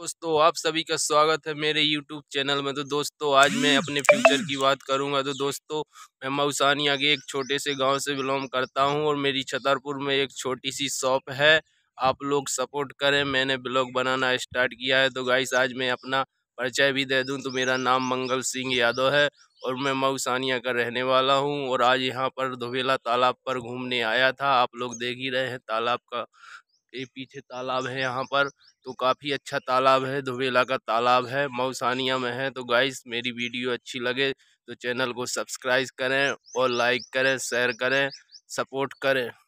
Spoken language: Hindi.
दोस्तों आप सभी का स्वागत है मेरे यूट्यूब चैनल में तो दोस्तों आज मैं अपने फ्यूचर की बात करूंगा तो दोस्तों मैं मऊसानिया के एक छोटे से गांव से बिलोंग करता हूं और मेरी छतरपुर में एक छोटी सी शॉप है आप लोग सपोर्ट करें मैंने ब्लॉग बनाना स्टार्ट किया है तो गाइस आज मैं अपना परिचय भी दे दूँ तो मेरा नाम मंगल सिंह यादव है और मैं मऊसानिया का रहने वाला हूँ और आज यहाँ पर धोबेला तालाब पर घूमने आया था आप लोग देख ही रहे हैं तालाब का ये पीछे तालाब है यहाँ पर तो काफ़ी अच्छा तालाब है धुबेला का तालाब है मऊसानिया में है तो गाइस मेरी वीडियो अच्छी लगे तो चैनल को सब्सक्राइब करें और लाइक करें शेयर करें सपोर्ट करें